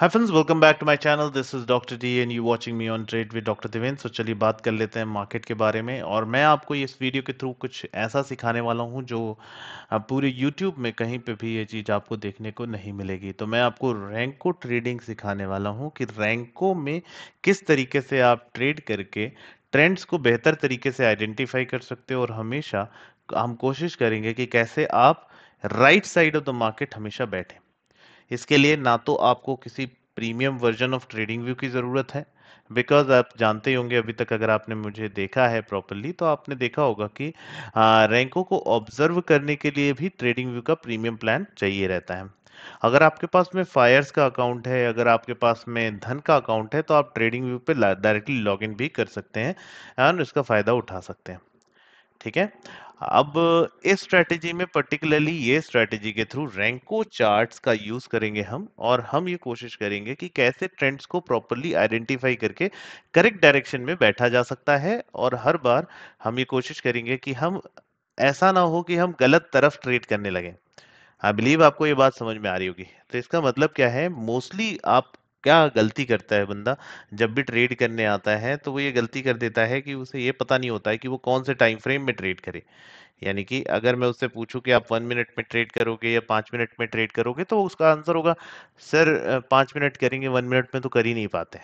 hi friends welcome back to my channel this is doctor D and you watching me on trade with doctor Devendra so चलिए बात कर लेते हैं market के बारे में और मैं आपको इस वीडियो के थ्रू कुछ ऐसा सिखाने वाला हूं जो पूरे यूट्यूब में कहीं पे भी ये चीज़ आपको देखने को नहीं मिलेगी तो मैं आपको रैंको ट्रेडिंग सिखाने वाला हूँ कि रैंको में किस तरीके से आप ट्रेड करके ट्रेंड्स को बेहतर तरीके से आइडेंटिफाई कर सकते हो और हमेशा हम कोशिश करेंगे कि कैसे आप right side of the market हमेशा बैठें इसके लिए ना तो आपको किसी premium version of trading view की ज़रूरत है बिकॉज आप जानते ही होंगे अभी तक अगर आपने मुझे देखा है प्रॉपरली तो आपने देखा होगा कि रैंकों को ऑब्जर्व करने के लिए भी ट्रेडिंग व्यू का प्रीमियम प्लान चाहिए रहता है अगर आपके पास में फायर्स का अकाउंट है अगर आपके पास में धन का अकाउंट है तो आप ट्रेडिंग व्यू पे डायरेक्टली लॉग भी कर सकते हैं और इसका फ़ायदा उठा सकते हैं ठीक है अब इस स्ट्रेटेजी में पर्टिकुलरली ये स्ट्रेटेजी के थ्रू रैंको चार्ट्स का यूज करेंगे हम और हम ये कोशिश करेंगे कि कैसे ट्रेंड्स को प्रॉपरली आइडेंटिफाई करके करेक्ट डायरेक्शन में बैठा जा सकता है और हर बार हम ये कोशिश करेंगे कि हम ऐसा ना हो कि हम गलत तरफ ट्रेड करने लगे आई बिलीव आपको ये बात समझ में आ रही होगी तो इसका मतलब क्या है मोस्टली आप क्या गलती करता है बंदा जब भी ट्रेड करने आता है तो वो ये गलती कर देता है कि उसे ये पता नहीं होता है कि वो कौन से टाइम फ्रेम में ट्रेड करे यानी कि अगर मैं उससे पूछूं कि आप वन मिनट में ट्रेड करोगे या पाँच मिनट में ट्रेड करोगे तो उसका आंसर होगा सर पाँच मिनट करेंगे वन मिनट में तो कर ही नहीं पाते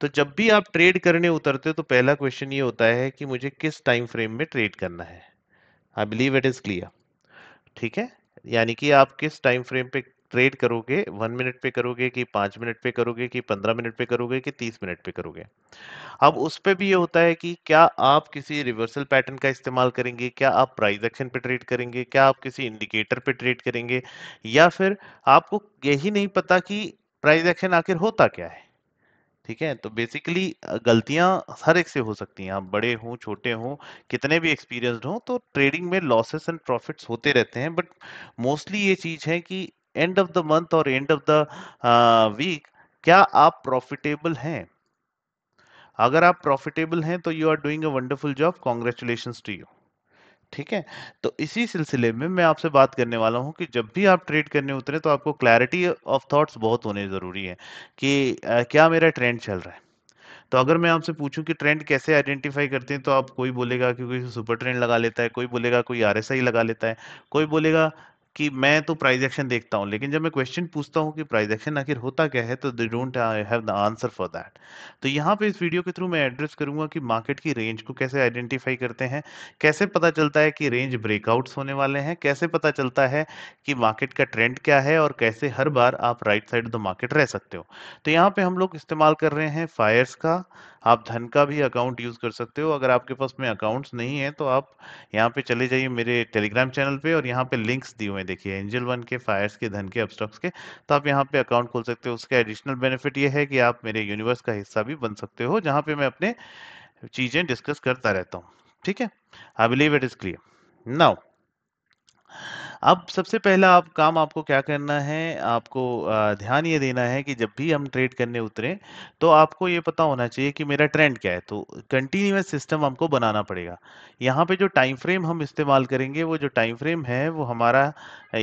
तो जब भी आप ट्रेड करने उतरते हो तो पहला क्वेश्चन ये होता है कि मुझे किस टाइम फ्रेम में ट्रेड करना है I believe it is clear ठीक है यानी कि आप किस टाइम फ्रेम पे ट्रेड करोगे वन मिनट पे करोगे कि पांच मिनट पे करोगे कि पंद्रह मिनट पे करोगे कि तीस मिनट पे करोगे अब उस पर भी ये होता है कि क्या आप किसी रिवर्सल पैटर्न का इस्तेमाल करेंगे क्या आप प्राइस एक्शन पे ट्रेड करेंगे क्या आप किसी इंडिकेटर पे ट्रेड करेंगे या फिर आपको यही नहीं पता कि प्राइस एक्शन आखिर होता क्या है ठीक है तो बेसिकली गलतियां हर एक से हो सकती हैं आप बड़े हों छोटे हों कितने भी एक्सपीरियंस्ड हों तो ट्रेडिंग में लॉसेस एंड प्रॉफिट्स होते रहते हैं बट मोस्टली ये चीज़ है कि एंड ऑफ द मंथ और एंड ऑफ द वीक क्या आप प्रॉफिटेबल हैं अगर आप प्रॉफिटेबल हैं तो you are doing a wonderful job congratulation to you ठीक है तो इसी सिलसिले में मैं आपसे बात करने वाला हूं कि जब भी आप ट्रेड करने उतरे तो आपको क्लैरिटी ऑफ थॉट्स बहुत होने ज़रूरी है कि आ, क्या मेरा ट्रेंड चल रहा है तो अगर मैं आपसे पूछूं कि ट्रेंड कैसे आइडेंटिफाई करते हैं तो आप कोई बोलेगा कि कोई सुपर ट्रेंड लगा लेता है कोई बोलेगा कोई आर लगा लेता है कोई बोलेगा कि मैं तो प्राइस एक्शन देखता हूँ लेकिन जब मैं क्वेश्चन पूछता हूँ कि प्राइस एक्शन आखिर होता क्या है तो they don't have the answer for that तो यहाँ पे इस वीडियो के थ्रू मैं एड्रेस करूंगा कि मार्केट की रेंज को कैसे आइडेंटिफाई करते हैं कैसे पता चलता है कि रेंज ब्रेकआउट्स होने वाले हैं कैसे पता चलता है कि मार्केट का ट्रेंड क्या है और कैसे हर बार आप राइट साइड द मार्केट रह सकते हो तो यहाँ पे हम लोग इस्तेमाल कर रहे हैं फायर्स का आप धन का भी अकाउंट यूज कर सकते हो अगर आपके पास में अकाउंट्स नहीं है तो आप यहाँ पे चले जाइए मेरे टेलीग्राम चैनल पे और यहाँ पे लिंक्स दिए हुए में देखिए एंजल वन के फायर्स के धन के अपस्टॉक्स के तो आप यहाँ पे अकाउंट खोल सकते हो उसका एडिशनल बेनिफिट ये है कि आप मेरे यूनिवर्स का हिस्सा भी बन सकते हो जहाँ पे मैं अपने चीज़ें डिस्कस करता रहता हूँ ठीक है I believe it is clear now अब सबसे पहला आप काम आपको क्या करना है आपको ध्यान ये देना है कि जब भी हम ट्रेड करने उतरे तो आपको ये पता होना चाहिए कि मेरा ट्रेंड क्या है तो कंटिन्यूस सिस्टम हमको बनाना पड़ेगा यहाँ पे जो टाइम फ्रेम हम इस्तेमाल करेंगे वो जो टाइम फ्रेम है वो हमारा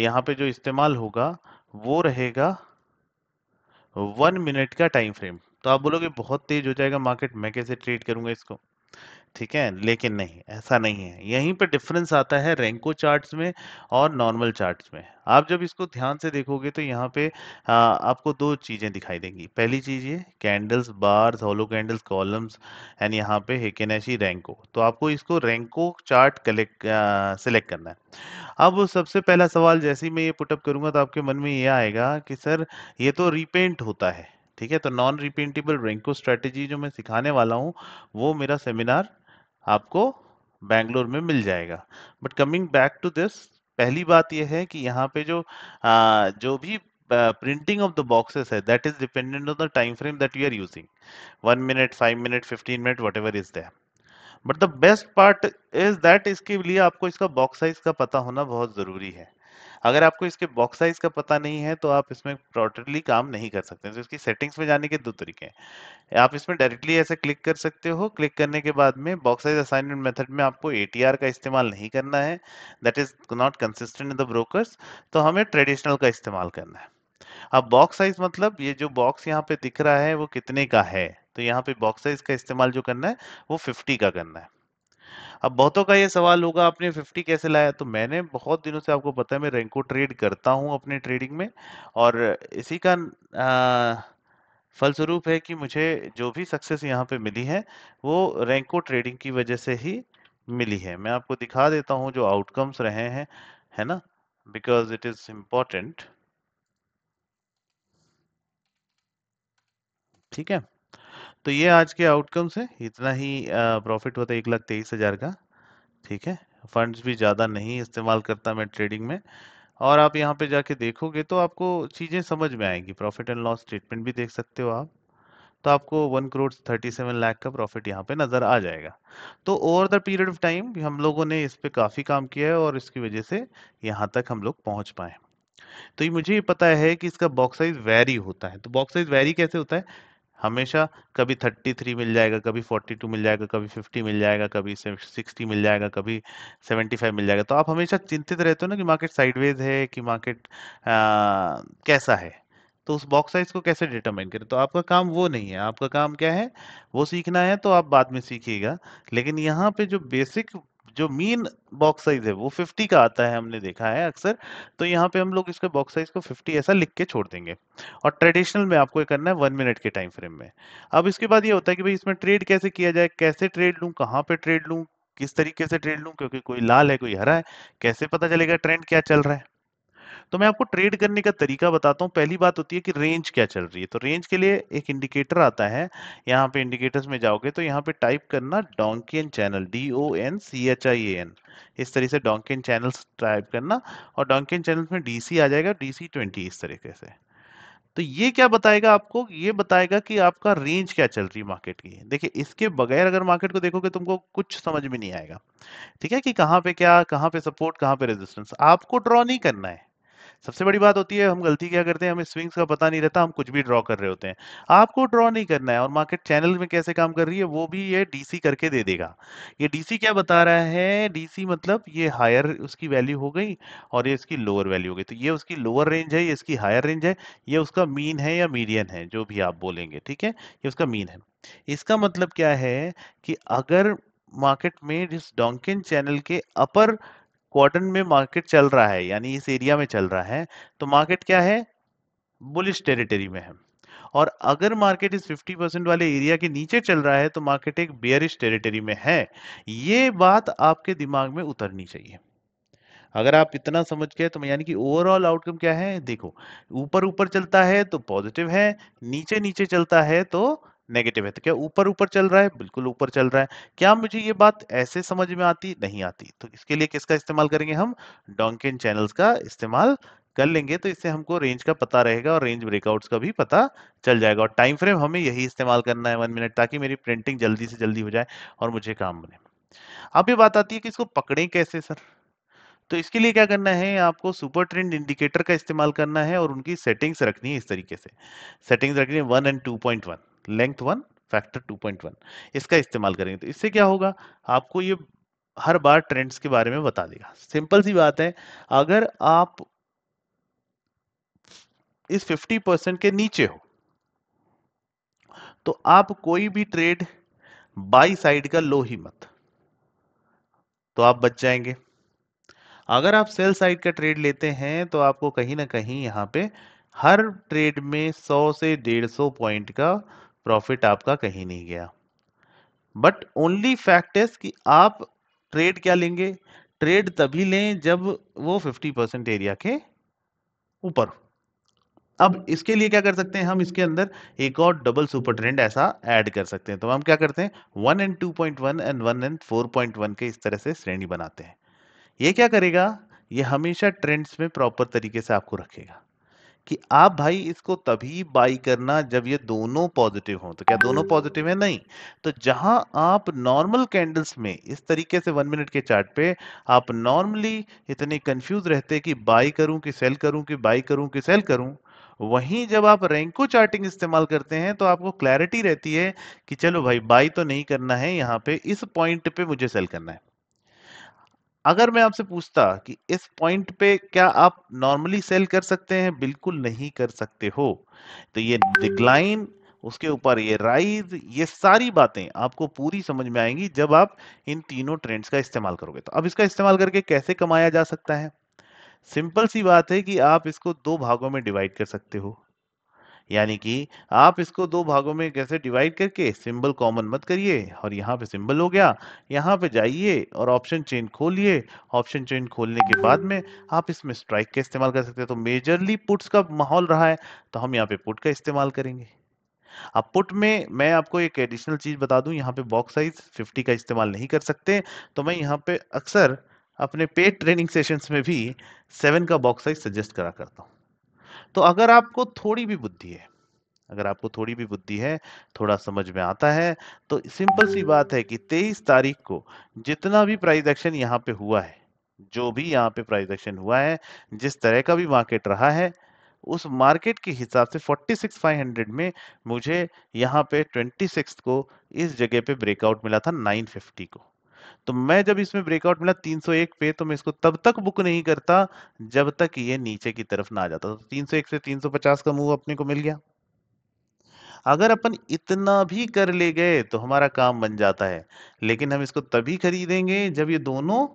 यहाँ पे जो इस्तेमाल होगा वो रहेगा वन मिनट का टाइम फ्रेम तो आप बोलोगे बहुत तेज हो जाएगा मार्केट मैं कैसे ट्रेड करूंगा इसको ठीक है लेकिन नहीं ऐसा नहीं है यहीं पर डिफरेंस आता है रैंको चार्ट्स में और नॉर्मल चार्ट्स में आप जब इसको ध्यान से देखोगे तो यहाँ पे आ, आपको दो चीज़ें दिखाई देंगी पहली चीज़ ये candles bars hollow candles columns and यहाँ पे हेकेनेशी रैंको तो आपको इसको रैंको चार्ट कलेक्ट सेलेक्ट करना है अब सबसे पहला सवाल जैसे ही मैं ये पुटअप करूंगा तो आपके मन में ये आएगा कि सर ये तो रिपेंट होता है ठीक है तो नॉन रिपेंटेबल रैंको स्ट्रेटेजी जो मैं सिखाने वाला हूँ वो मेरा सेमिनार आपको बैंगलोर में मिल जाएगा but coming back to this पहली बात यह है कि यहाँ पे जो आ, जो भी प्रिंटिंग ऑफ द बॉक्सेस है that is dependent on the time frame that you are using one minute five minute fifteen minute whatever is the but the best part is that इसके लिए आपको इसका box size का पता होना बहुत ज़रूरी है अगर आपको इसके बॉक्स साइज का पता नहीं है तो आप इसमें प्रॉपरली काम नहीं कर सकते तो इसकी सेटिंग्स में जाने के दो तरीके हैं आप इसमें डायरेक्टली ऐसे क्लिक कर सकते हो क्लिक करने के बाद में बॉक्स साइज असाइनमेंट मेथड में आपको ए का इस्तेमाल नहीं करना है that is not consistent in the brokers तो हमें ट्रेडिशनल का इस्तेमाल करना है अब बॉक्स साइज मतलब ये जो बॉक्स यहाँ पे दिख रहा है वो कितने का है तो यहाँ पे बॉक्स साइज का इस्तेमाल जो करना है वो 50 का करना है अब बहुतों का ये सवाल होगा आपने 50 कैसे लाया तो मैंने बहुत दिनों से आपको पता है मैं रेंको ट्रेड करता हूँ अपने ट्रेडिंग में और इसी का फलस्वरूप है कि मुझे जो भी सक्सेस यहाँ पे मिली है वो रेंको ट्रेडिंग की वजह से ही मिली है मैं आपको दिखा देता हूँ जो आउटकम्स रहे हैं है ना बिकॉज इट इज इम्पॉर्टेंट ठीक है तो ये आज के आउटकम्स है इतना ही प्रॉफिट होता है एक लाख तेईस हज़ार का ठीक है फंड्स भी ज़्यादा नहीं इस्तेमाल करता मैं ट्रेडिंग में और आप यहाँ पे जाके देखोगे तो आपको चीज़ें समझ में आएंगी प्रॉफिट एंड लॉस स्टेटमेंट भी देख सकते हो आप तो आपको one crore thirty seven lakh का प्रॉफिट यहाँ पे नज़र आ जाएगा तो over the period of time हम लोगों ने इस पे काफ़ी काम किया है और इसकी वजह से यहाँ तक हम लोग पहुंच पाए तो ये मुझे पता है कि इसका बॉक्स साइज वेरी होता है तो बॉक्स साइज वेरी कैसे होता है हमेशा कभी 33 मिल जाएगा कभी 42 मिल जाएगा कभी 50 मिल जाएगा कभी 60 मिल जाएगा कभी 75 मिल जाएगा तो आप हमेशा चिंतित रहते हो ना कि मार्केट साइडवेज है कि मार्केट कैसा है तो उस बॉक्स साइज को कैसे डिटरमाइन करें तो आपका काम वो नहीं है आपका काम क्या है वो सीखना है तो आप बाद में सीखिएगा लेकिन यहाँ पे जो बेसिक जो मीन बॉक्स साइज है वो 50 का आता है हमने देखा है अक्सर तो यहाँ पे हम लोग इसके बॉक्स साइज को 50 ऐसा लिख के छोड़ देंगे और ट्रेडिशनल में आपको करना है वन मिनट के टाइम फ्रेम में अब इसके बाद ये होता है कि भाई इसमें ट्रेड कैसे किया जाए कैसे ट्रेड लूँ कहाँ पे ट्रेड लूँ किस तरीके से ट्रेड लूँ क्योंकि कोई लाल है कोई हरा है कैसे पता चलेगा ट्रेंड क्या चल रहा है तो मैं आपको ट्रेड करने का तरीका बताता हूँ पहली बात होती है कि रेंज क्या चल रही है तो रेंज के लिए एक इंडिकेटर आता है यहाँ पे इंडिकेटर्स में जाओगे तो यहाँ पे टाइप करना Donchian channel D O N C H I A N तरह से डोंकियन चैनल्स टाइप करना और डोंकियन चैनल्स में डीसी आ जाएगा डीसी ट्वेंटी इस तरीके से तो ये क्या बताएगा आपको ये बताएगा कि आपका रेंज क्या चल रही है मार्केट की देखिए इसके बगैर अगर मार्केट को देखोगे तुमको कुछ समझ में नहीं आएगा ठीक है कि कहाँ पे क्या कहाँ पे सपोर्ट कहाँ पे रेजिस्टेंस आपको ड्रॉ नहीं करना है सबसे बड़ी बात होती है हम गलती क्या करते हैं हमें स्विंग्स का पता नहीं रहता हम कुछ भी ड्रॉ कर रहे होते हैं आपको ड्रॉ नहीं करना है और मार्केट चैनल में कैसे काम कर रही है वो भी ये डीसी करके दे देगा ये डीसी क्या बता रहा है डीसी मतलब ये हायर उसकी वैल्यू हो गई और ये इसकी लोअर वैल्यू हो गई तो ये उसकी लोअर रेंज है ये इसकी हायर रेंज है ये उसका मीन है या मीडियन है जो भी आप बोलेंगे ठीक है ये उसका मीन है इसका मतलब क्या है कि अगर मार्केट में जिस डोंकिन चैनल के अपर क्वार्टर में मार्केट चल रहा है यानी इस एरिया में चल रहा है तो मार्केट क्या है बुलिश टेरिटरी में है और अगर मार्केट इस 50 परसेंट वाले एरिया के नीचे चल रहा है तो मार्केट एक बियरिश टेरिटरी में है ये बात आपके दिमाग में उतरनी चाहिए अगर आप इतना समझ गए तो यानी कि ओवरऑल आउटकम क्या है देखो ऊपर ऊपर चलता है तो पॉजिटिव है नीचे नीचे चलता है तो नेगेटिव है तो क्या ऊपर ऊपर चल रहा है बिल्कुल ऊपर चल रहा है क्या मुझे ये बात ऐसे समझ में आती नहीं आती तो इसके लिए किसका इस्तेमाल करेंगे हम डोंकिन चैनल्स का इस्तेमाल कर लेंगे तो इससे हमको रेंज का पता रहेगा और रेंज ब्रेकआउट्स का भी पता चल जाएगा और टाइम फ्रेम हमें यही इस्तेमाल करना है वन मिनट ताकि मेरी प्रिंटिंग जल्दी से जल्दी हो जाए और मुझे काम बने अब ये बात आती है कि इसको पकड़ें कैसे सर तो इसके लिए क्या करना है आपको सुपर ट्रेंड इंडिकेटर का इस्तेमाल करना है और उनकी सेटिंग्स रखनी है इस तरीके से सेटिंग्स रखनी है one and two point one length one factor 2.1 इसका इस्तेमाल करेंगे तो इससे क्या होगा आपको ये हर बार ट्रेंड्स के बारे में बता देगा सिंपल सी बात है अगर आप इस 50 परसेंट के नीचे हो तो आप कोई भी ट्रेड बाई साइड का लो ही मत तो आप बच जाएंगे अगर आप सेल साइड का ट्रेड लेते हैं तो आपको कहीं ना कहीं यहां पे हर ट्रेड में 100 से 150 पॉइंट का प्रॉफिट आपका कहीं नहीं गया बट ओनली फैक्ट इज कि आप ट्रेड क्या लेंगे ट्रेड तभी लें जब वो 50 परसेंट एरिया के ऊपर अब इसके लिए क्या कर सकते हैं हम इसके अंदर एक और डबल सुपर ट्रेंड ऐसा ऐड कर सकते हैं तो हम क्या करते हैं one and two point one and one and four point one के इस तरह से श्रेणी बनाते हैं ये क्या करेगा ये हमेशा ट्रेंड्स में प्रॉपर तरीके से आपको रखेगा कि आप भाई इसको तभी बाई करना जब ये दोनों पॉजिटिव हो तो क्या दोनों पॉजिटिव है नहीं तो जहां आप नॉर्मल कैंडल्स में इस तरीके से वन मिनट के चार्ट पे आप नॉर्मली इतने कंफ्यूज रहते कि बाई करूं कि सेल करूं कि बाई करूं कि सेल करूं वहीं जब आप रैंको चार्टिंग इस्तेमाल करते हैं तो आपको क्लैरिटी रहती है कि चलो भाई बाई तो नहीं करना है यहाँ पे इस पॉइंट पे मुझे सेल करना है अगर मैं आपसे पूछता कि इस पॉइंट पे क्या आप नॉर्मली सेल कर सकते हैं बिल्कुल नहीं कर सकते हो तो ये डिक्लाइन उसके ऊपर ये राइज ये सारी बातें आपको पूरी समझ में आएंगी जब आप इन तीनों ट्रेंड्स का इस्तेमाल करोगे तो अब इसका इस्तेमाल करके कैसे कमाया जा सकता है सिंपल सी बात है कि आप इसको दो भागों में डिवाइड कर सकते हो यानी कि आप इसको दो भागों में कैसे डिवाइड करके सिंबल कॉमन मत करिए और यहाँ पे सिंबल हो गया यहाँ पे जाइए और ऑप्शन चेन खोलिए ऑप्शन चेन खोलने के बाद में आप इसमें स्ट्राइक का इस्तेमाल कर सकते हैं तो मेजरली पुट्स का माहौल रहा है तो हम यहाँ पे पुट का इस्तेमाल करेंगे अब पुट में मैं आपको एक एडिशनल चीज बता दूं यहाँ पे बॉक्स साइज 50 का इस्तेमाल नहीं कर सकते तो मैं यहाँ पे अक्सर अपने पेड ट्रेनिंग सेशंस में भी सेवन का बॉक्स साइज सजेस्ट करा करता हूँ तो अगर आपको थोड़ी भी बुद्धि है अगर आपको थोड़ी भी बुद्धि है थोड़ा समझ में आता है तो सिंपल सी बात है कि 23 तारीख को जितना भी प्राइज एक्शन यहाँ पे हुआ है जो भी यहाँ पे प्राइज एक्शन हुआ है जिस तरह का भी मार्केट रहा है उस मार्केट के हिसाब से 46,500 में मुझे यहाँ पे 26 को इस जगह पे ब्रेकआउट मिला था 950 को तो मैं जब इसमें ब्रेकआउट मिला 301 पे तो मैं इसको तब तक बुक नहीं करता जब तक ये नीचे की तरफ ना आ जाता तो 301 से 350 का मूव अपने को मिल गया अगर अपन इतना भी कर ले गए तो हमारा काम बन जाता है लेकिन हम इसको तभी खरीदेंगे जब ये दोनों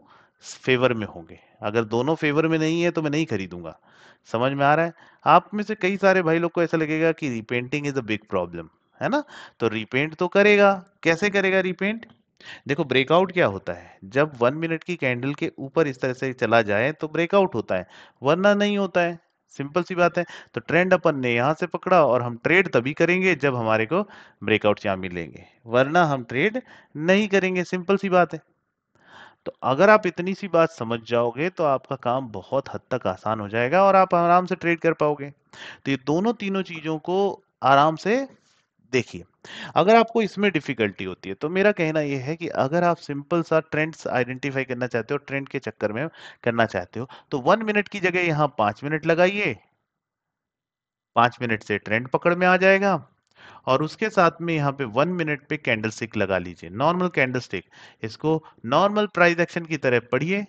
फेवर में होंगे अगर दोनों फेवर में नहीं है तो मैं नहीं खरीदूंगा समझ में आ रहा है आप में से कई सारे भाई लोग को ऐसा लगेगा कि repainting is a big problem है ना तो रिपेंट तो करेगा कैसे करेगा रिपेंट देखो ब्रेकआउट क्या होता है जब वन मिनट की कैंडल के ऊपर इस तरह से चला जाए तो ब्रेकआउट होता है वरना नहीं होता है सिंपल सी बात है तो ट्रेंड अपन ने यहां से पकड़ा और हम ट्रेड तभी करेंगे जब हमारे को ब्रेकआउट यहां मिलेंगे वरना हम ट्रेड नहीं करेंगे सिंपल सी बात है तो अगर आप इतनी सी बात समझ जाओगे तो आपका काम बहुत हद तक आसान हो जाएगा और आप आराम से ट्रेड कर पाओगे तो ये दोनों तीनों चीज़ों को आराम से देखिए अगर आपको इसमें डिफिकल्टी होती है तो मेरा कहना यह है कि अगर आप सिंपल सा ट्रेंड्स आइडेंटिफाई करना चाहते हो ट्रेंड के चक्कर में करना चाहते हो तो वन मिनट की जगह यहां पांच मिनट लगाइए पांच मिनट से ट्रेंड पकड़ में आ जाएगा और उसके साथ में यहाँ पे वन मिनट पे कैंडल स्टिक लगा लीजिए नॉर्मल कैंडल स्टिक इसको नॉर्मल प्राइज एक्शन की तरह पढ़िए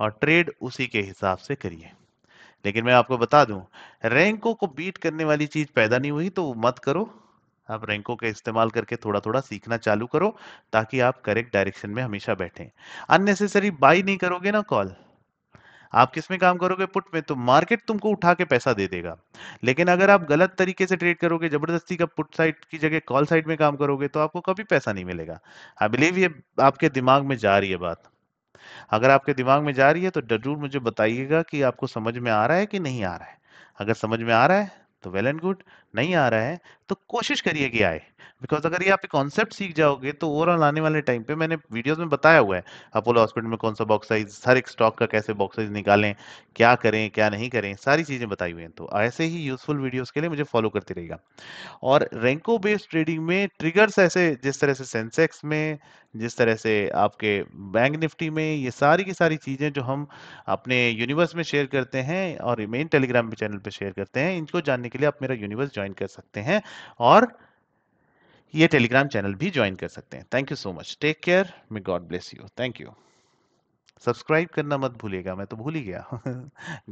और ट्रेड उसी के हिसाब से करिए लेकिन मैं आपको बता दूं रैंकों को बीट करने वाली चीज पैदा नहीं हुई तो मत करो आप रैंकों का इस्तेमाल करके थोड़ा थोड़ा सीखना चालू करो ताकि आप करेक्ट डायरेक्शन में हमेशा बैठे अननेसेसरी बाई नहीं करोगे ना कॉल आप किस में काम करोगे पुट में तो मार्केट तुमको उठा के पैसा दे देगा लेकिन अगर आप गलत तरीके से ट्रेड करोगे जबरदस्ती का पुट साइड की जगह कॉल साइड में काम करोगे तो आपको कभी पैसा नहीं मिलेगा आई बिलीव ये आपके दिमाग में जा रही है बात अगर आपके दिमाग में जा रही है तो जरूर मुझे बताइएगा कि आपको समझ में आ रहा है कि नहीं आ रहा है अगर समझ में आ रहा है तो वेल एंड गुड नहीं आ रहा है तो कोशिश करिए कि आए बिकॉज अगर ये आप कॉन्सेप्ट सीख जाओगे तो ओवरऑल आने वाले टाइम पे मैंने वीडियोस में बताया हुआ है अपोलो हॉस्पिटल में कौन सा बॉक्स साइज हर एक स्टॉक का कैसे बॉक्स साइज निकालें क्या करें क्या नहीं करें सारी चीज़ें बताई हुई हैं तो ऐसे ही यूजफुल वीडियोज़ के लिए मुझे फॉलो करते रहेगा और रैंको बेस्ड ट्रेडिंग में ट्रिगर्स ऐसे जिस तरह से सेंसेक्स में जिस तरह से आपके बैंक निफ्टी में ये सारी की सारी चीज़ें जो हम अपने यूनिवर्स में शेयर करते हैं और मेन टेलीग्राम चैनल पे शेयर करते हैं इनको जानने के लिए आप मेरा यूनिवर्स ज्वाइन कर सकते हैं और ये टेलीग्राम चैनल भी ज्वाइन कर सकते हैं thank you so much take care may God bless you thank you subscribe करना मत भूलिएगा मैं तो भूल ही गया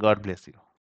गॉड ब्लेस यू